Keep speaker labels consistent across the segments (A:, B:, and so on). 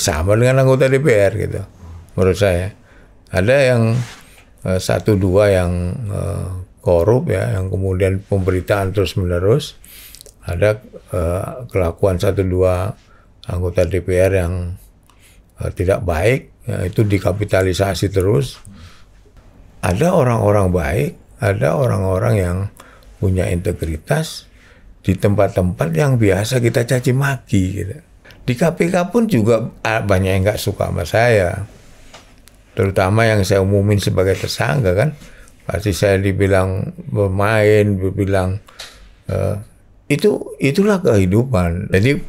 A: sama dengan anggota DPR gitu menurut saya ada yang eh, satu dua yang eh, korup ya yang kemudian pemberitaan terus menerus ada eh, kelakuan satu dua anggota DPR yang tidak baik ya, itu dikapitalisasi terus ada orang-orang baik ada orang-orang yang punya integritas di tempat-tempat yang biasa kita caci maki gitu. Di KPK pun juga ah, banyak yang nggak suka sama saya. Terutama yang saya umumin sebagai tersangka kan. Pasti saya dibilang bermain, dibilang uh, itu itulah kehidupan. Jadi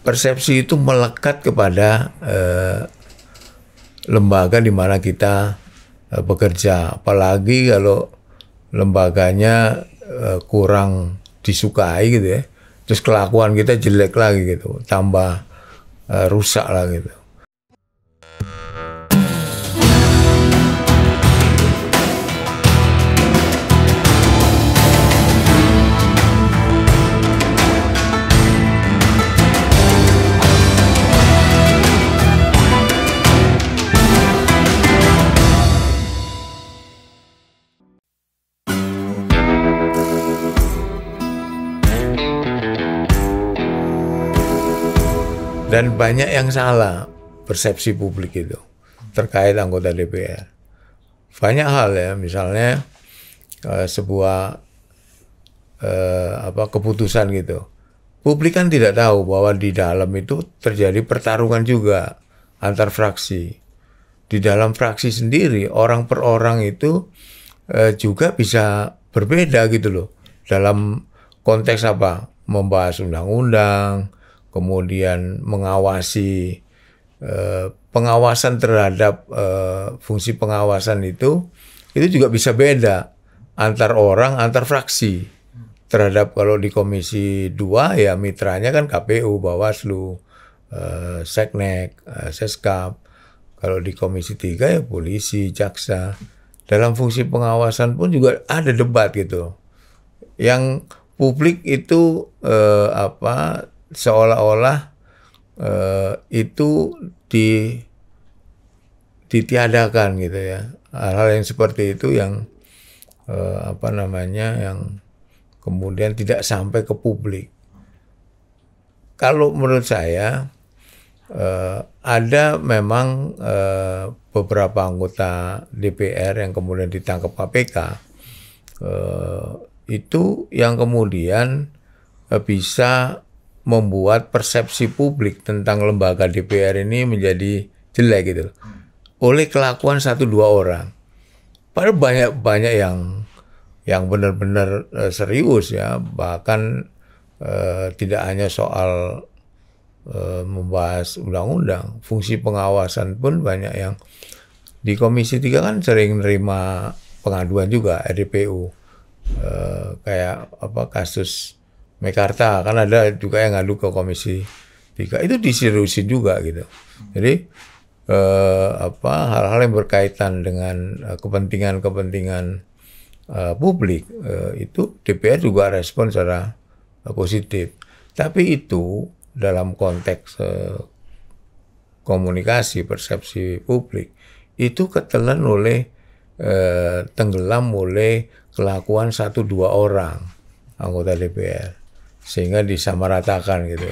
A: persepsi itu melekat kepada uh, lembaga di mana kita uh, bekerja. Apalagi kalau lembaganya uh, kurang disukai gitu ya terus kelakuan kita jelek lagi gitu tambah uh, rusak lah gitu Dan banyak yang salah persepsi publik itu terkait anggota DPR. Banyak hal ya, misalnya uh, sebuah uh, apa keputusan gitu. Publik kan tidak tahu bahwa di dalam itu terjadi pertarungan juga antar fraksi. Di dalam fraksi sendiri orang per orang itu uh, juga bisa berbeda gitu loh. Dalam konteks apa? Membahas undang-undang, kemudian mengawasi eh, pengawasan terhadap eh, fungsi pengawasan itu itu juga bisa beda antar orang antar fraksi terhadap kalau di komisi 2 ya mitranya kan KPU Bawaslu eh, Seknek eh, Seskap kalau di komisi 3 ya polisi jaksa dalam fungsi pengawasan pun juga ada debat gitu yang publik itu eh, apa seolah-olah eh, itu di ditiadakan gitu ya hal-hal yang seperti itu yang eh, apa namanya yang kemudian tidak sampai ke publik kalau menurut saya eh, ada memang beberapa anggota DPR yang kemudian ditangkap KPK itu yang kemudian bisa membuat persepsi publik tentang lembaga DPR ini menjadi jelek gitu loh. Oleh kelakuan satu dua orang. Padahal banyak banyak yang yang benar-benar eh, serius ya, bahkan eh, tidak hanya soal eh, membahas undang-undang, fungsi pengawasan pun banyak yang di Komisi 3 kan sering nerima pengaduan juga RDPU eh, kayak apa kasus Mekarta kan ada juga yang ngadu ke komisi tiga itu diserusi juga gitu jadi eh, apa hal-hal yang berkaitan dengan eh, kepentingan-kepentingan eh, publik eh, itu DPR juga respon secara eh, positif tapi itu dalam konteks eh, komunikasi persepsi publik itu ketelan oleh eh, tenggelam oleh kelakuan satu dua orang anggota DPR sehingga disamaratakan gitu.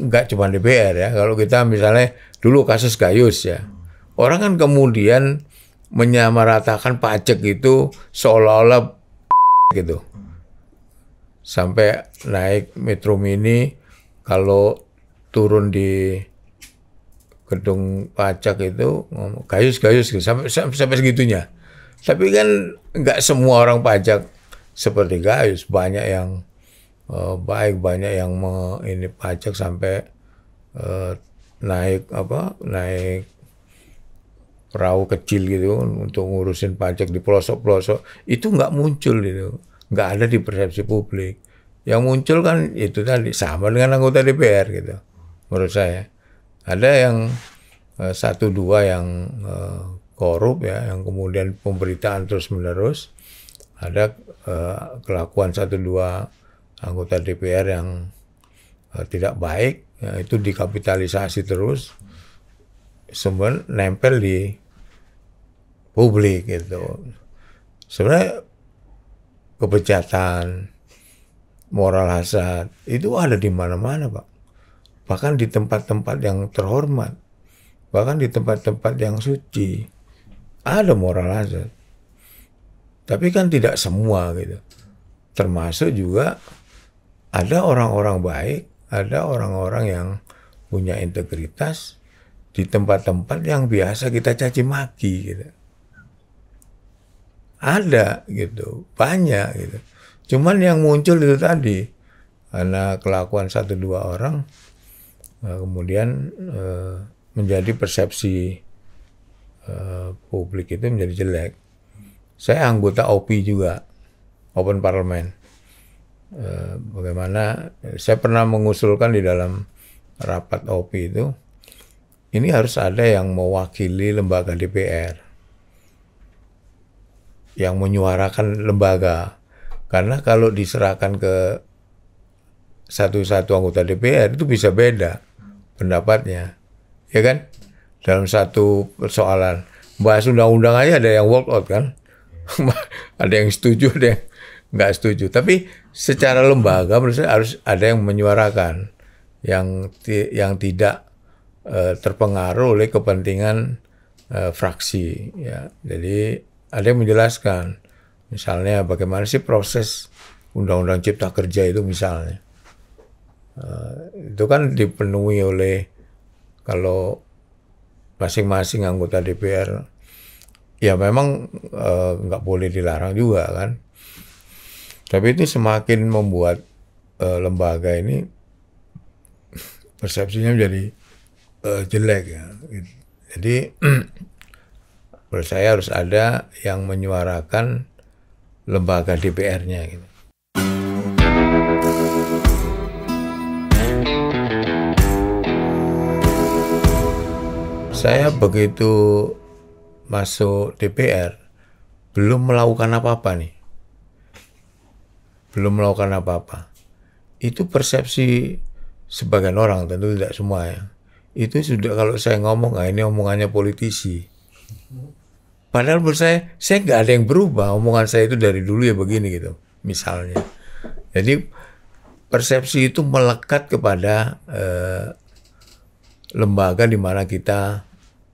A: Enggak eh, cuma DPR ya. Kalau kita misalnya dulu kasus Gayus ya, orang kan kemudian menyamaratakan pajak itu seolah-olah gitu. Sampai naik Metro Mini kalau turun di gedung pajak itu gayus-gayus gitu sampai sampai segitunya. Tapi kan nggak semua orang pajak seperti Gayus banyak yang uh, baik banyak yang me, ini pajak sampai uh, naik apa naik perahu kecil gitu untuk ngurusin pajak di pelosok-pelosok itu nggak muncul gitu nggak ada di persepsi publik yang muncul kan itu tadi sama dengan anggota DPR gitu menurut saya ada yang eh, satu dua yang uh, korup ya yang kemudian pemberitaan terus menerus ada Eh, kelakuan satu dua anggota DPR yang eh, tidak baik ya, itu dikapitalisasi terus sebenarnya nempel di publik gitu sebenarnya kepecatan moral hasad itu ada di mana-mana pak bahkan di tempat-tempat yang terhormat bahkan di tempat-tempat yang suci ada moral hazard tapi kan tidak semua gitu. Termasuk juga ada orang-orang baik, ada orang-orang yang punya integritas di tempat-tempat yang biasa kita caci maki gitu. Ada gitu, banyak gitu. Cuman yang muncul itu tadi karena kelakuan satu dua orang eh, kemudian eh, menjadi persepsi eh, publik itu menjadi jelek. Saya anggota OP juga, Open Parlemen. Eh, bagaimana saya pernah mengusulkan di dalam rapat OP itu, ini harus ada yang mewakili lembaga DPR, yang menyuarakan lembaga. Karena kalau diserahkan ke satu-satu anggota DPR itu bisa beda pendapatnya, ya kan? Dalam satu persoalan, bahas undang-undang aja ada yang walk out kan? ada yang setuju, ada yang nggak setuju. Tapi secara lembaga menurut saya harus ada yang menyuarakan yang ti yang tidak uh, terpengaruh oleh kepentingan uh, fraksi. Ya, jadi ada yang menjelaskan, misalnya bagaimana sih proses undang-undang cipta kerja itu misalnya. Uh, itu kan dipenuhi oleh kalau masing-masing anggota DPR ya memang eh, nggak uh, boleh dilarang juga kan. Tapi itu semakin membuat uh, lembaga ini persepsinya menjadi uh, jelek ya. Jadi menurut saya harus ada yang menyuarakan lembaga DPR-nya gitu. Saya begitu masuk DPR belum melakukan apa-apa nih. Belum melakukan apa-apa. Itu persepsi sebagian orang, tentu tidak semua ya. Itu sudah kalau saya ngomong, ah ini omongannya politisi. Padahal menurut saya, saya nggak ada yang berubah. Omongan saya itu dari dulu ya begini gitu, misalnya. Jadi persepsi itu melekat kepada eh, lembaga di mana kita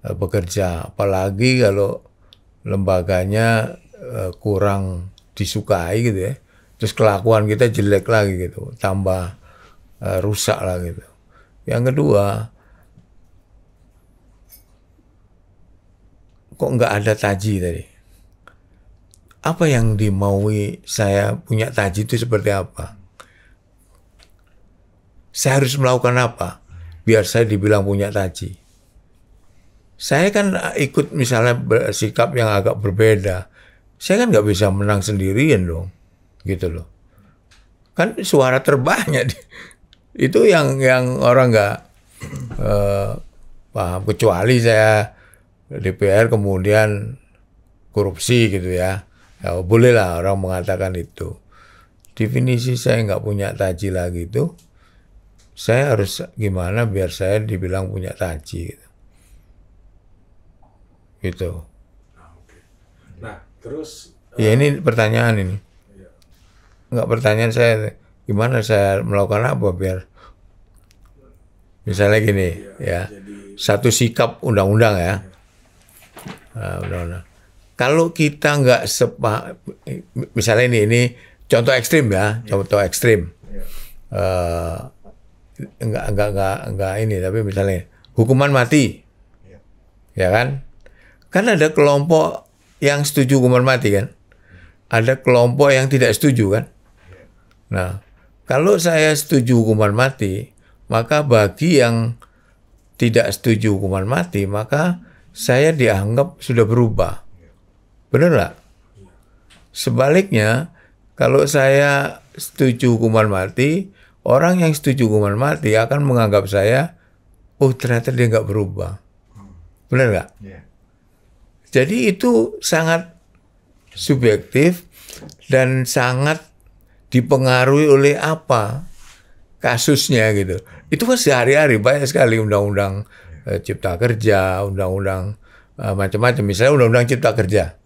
A: Eh, bekerja. Apalagi kalau lembaganya eh, kurang disukai gitu ya. Terus kelakuan kita jelek lagi gitu, tambah eh, rusak lah gitu. Yang kedua, kok nggak ada taji tadi? Apa yang dimaui saya punya taji itu seperti apa? Saya harus melakukan apa biar saya dibilang punya taji? saya kan ikut misalnya sikap yang agak berbeda, saya kan nggak bisa menang sendirian dong, gitu loh. Kan suara terbanyak di, itu yang yang orang nggak eh, paham kecuali saya DPR kemudian korupsi gitu ya. ya bolehlah orang mengatakan itu. Definisi saya nggak punya taji lagi itu, saya harus gimana biar saya dibilang punya taji. Gitu gitu. Ah, nah, terus ya eh, ini pertanyaan ini. Iya. Enggak pertanyaan saya gimana saya melakukan apa biar misalnya gini iya, ya satu sikap undang-undang ya. Nah undang-undang. kalau kita nggak sepa, misalnya ini ini contoh ekstrim ya, iya. contoh ekstrim. Yeah. Iya. Uh, enggak enggak enggak enggak ini tapi misalnya hukuman mati, Iya. ya kan? Kan ada kelompok yang setuju hukuman mati kan? Ada kelompok yang tidak setuju kan? Nah, kalau saya setuju hukuman mati, maka bagi yang tidak setuju hukuman mati, maka saya dianggap sudah berubah. Benar nggak? Sebaliknya, kalau saya setuju hukuman mati, orang yang setuju hukuman mati akan menganggap saya, oh ternyata dia nggak berubah. Benar nggak? Yeah. Jadi itu sangat subjektif dan sangat dipengaruhi oleh apa kasusnya gitu. Itu kan sehari-hari banyak sekali undang-undang e, cipta kerja, undang-undang e, macam-macam. Misalnya undang-undang cipta kerja.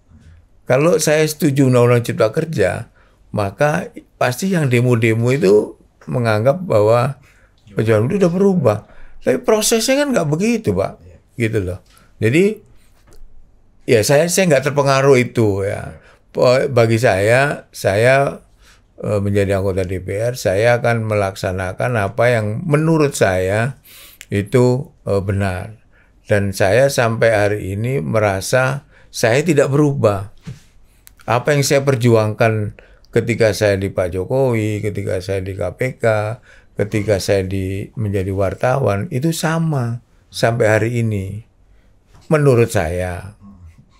A: Kalau saya setuju undang-undang cipta kerja, maka pasti yang demo-demo itu menganggap bahwa pejabat itu udah berubah. Tapi prosesnya kan nggak begitu, Pak. Gitu loh. Jadi ya saya saya nggak terpengaruh itu ya. Bagi saya, saya e, menjadi anggota DPR, saya akan melaksanakan apa yang menurut saya itu e, benar. Dan saya sampai hari ini merasa saya tidak berubah. Apa yang saya perjuangkan ketika saya di Pak Jokowi, ketika saya di KPK, ketika saya di menjadi wartawan itu sama sampai hari ini menurut saya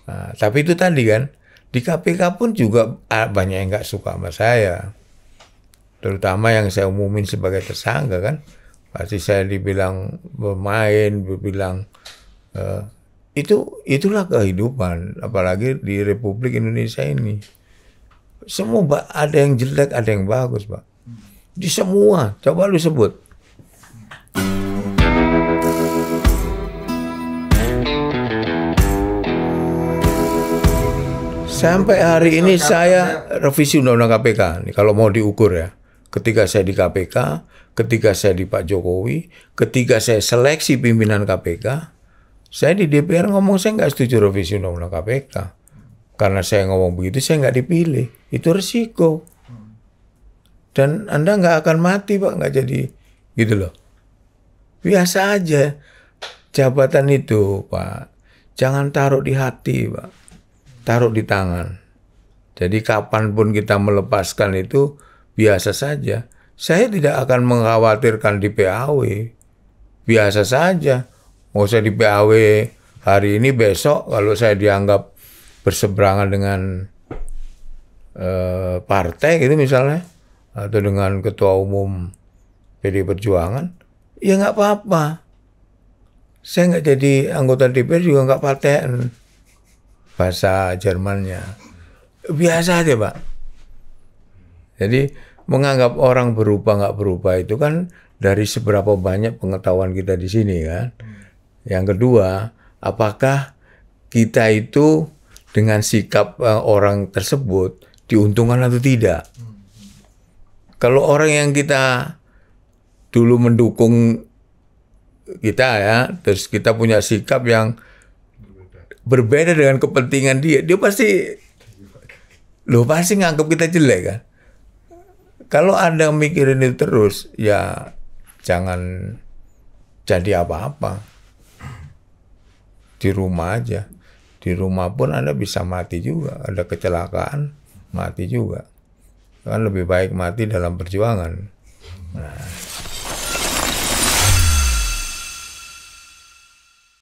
A: Nah, tapi itu tadi kan, di KPK pun juga ah, banyak yang nggak suka sama saya. Terutama yang saya umumin sebagai tersangka kan. Pasti saya dibilang bermain, dibilang... Uh, itu itulah kehidupan apalagi di Republik Indonesia ini semua ada yang jelek ada yang bagus pak di semua coba lu sebut Sampai hari ini saya revisi undang-undang KPK. Nih, kalau mau diukur ya. Ketika saya di KPK, ketika saya di Pak Jokowi, ketika saya seleksi pimpinan KPK, saya di DPR ngomong saya nggak setuju revisi undang-undang KPK. Karena saya ngomong begitu, saya nggak dipilih. Itu resiko. Dan Anda nggak akan mati, Pak. Nggak jadi gitu loh. Biasa aja jabatan itu, Pak. Jangan taruh di hati, Pak taruh di tangan. Jadi kapanpun kita melepaskan itu biasa saja. Saya tidak akan mengkhawatirkan di PAW. Biasa saja. Mau saya di PAW hari ini besok kalau saya dianggap berseberangan dengan eh, partai gitu misalnya atau dengan ketua umum PD Perjuangan, ya nggak apa-apa. Saya nggak jadi anggota DPR juga nggak partai bahasa Jermannya. Biasa aja, Pak. Jadi menganggap orang berupa nggak berupa itu kan dari seberapa banyak pengetahuan kita di sini kan. Yang kedua, apakah kita itu dengan sikap eh, orang tersebut diuntungkan atau tidak? Kalau orang yang kita dulu mendukung kita ya, terus kita punya sikap yang berbeda dengan kepentingan dia, dia pasti lo pasti nganggap kita jelek kan. Kalau Anda mikirin itu terus, ya jangan jadi apa-apa. Di rumah aja. Di rumah pun Anda bisa mati juga. Ada kecelakaan, mati juga. Kan lebih baik mati dalam perjuangan. Nah.